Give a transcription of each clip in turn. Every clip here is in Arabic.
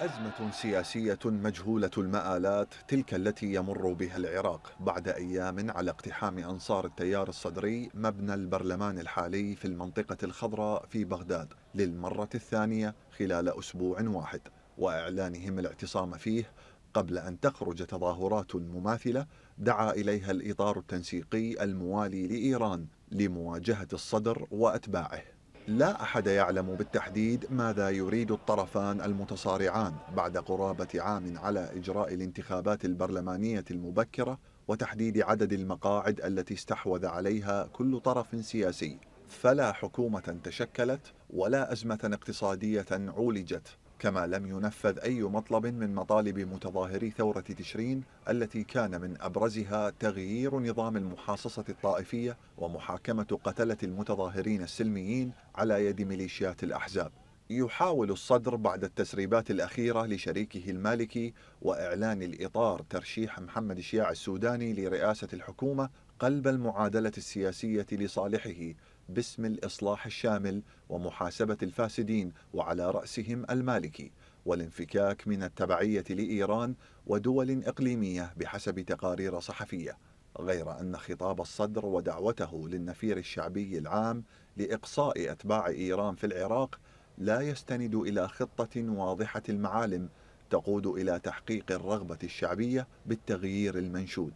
أزمة سياسية مجهولة المآلات تلك التي يمر بها العراق بعد أيام على اقتحام أنصار التيار الصدري مبنى البرلمان الحالي في المنطقة الخضراء في بغداد للمرة الثانية خلال أسبوع واحد وإعلانهم الاعتصام فيه قبل أن تخرج تظاهرات مماثلة دعا إليها الإطار التنسيقي الموالي لإيران لمواجهة الصدر وأتباعه لا أحد يعلم بالتحديد ماذا يريد الطرفان المتصارعان بعد قرابة عام على إجراء الانتخابات البرلمانية المبكرة وتحديد عدد المقاعد التي استحوذ عليها كل طرف سياسي فلا حكومة تشكلت ولا أزمة اقتصادية عولجت كما لم ينفذ أي مطلب من مطالب متظاهري ثورة تشرين التي كان من أبرزها تغيير نظام المحاصصة الطائفية ومحاكمة قتلة المتظاهرين السلميين على يد ميليشيات الأحزاب يحاول الصدر بعد التسريبات الأخيرة لشريكه المالكي وإعلان الإطار ترشيح محمد الشياع السوداني لرئاسة الحكومة قلب المعادلة السياسية لصالحه باسم الإصلاح الشامل ومحاسبة الفاسدين وعلى رأسهم المالكي والانفكاك من التبعية لإيران ودول إقليمية بحسب تقارير صحفية غير أن خطاب الصدر ودعوته للنفير الشعبي العام لإقصاء أتباع إيران في العراق لا يستند إلى خطة واضحة المعالم تقود إلى تحقيق الرغبة الشعبية بالتغيير المنشود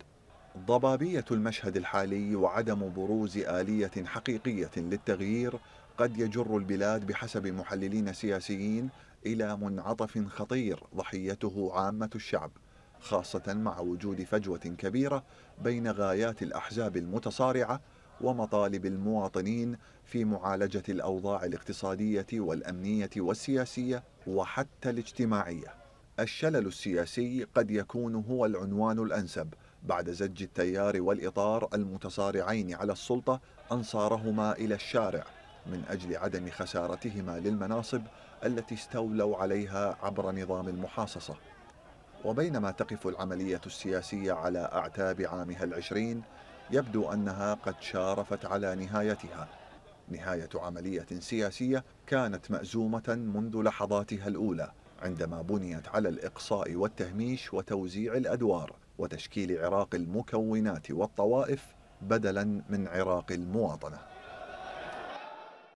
ضبابية المشهد الحالي وعدم بروز آلية حقيقية للتغيير قد يجر البلاد بحسب محللين سياسيين إلى منعطف خطير ضحيته عامة الشعب خاصة مع وجود فجوة كبيرة بين غايات الأحزاب المتصارعة ومطالب المواطنين في معالجة الأوضاع الاقتصادية والأمنية والسياسية وحتى الاجتماعية الشلل السياسي قد يكون هو العنوان الأنسب بعد زج التيار والإطار المتصارعين على السلطة أنصارهما إلى الشارع من أجل عدم خسارتهما للمناصب التي استولوا عليها عبر نظام المحاصصة وبينما تقف العملية السياسية على أعتاب عامها العشرين يبدو أنها قد شارفت على نهايتها نهاية عملية سياسية كانت مأزومة منذ لحظاتها الأولى عندما بنيت على الإقصاء والتهميش وتوزيع الأدوار وتشكيل عراق المكونات والطوائف بدلا من عراق المواطنه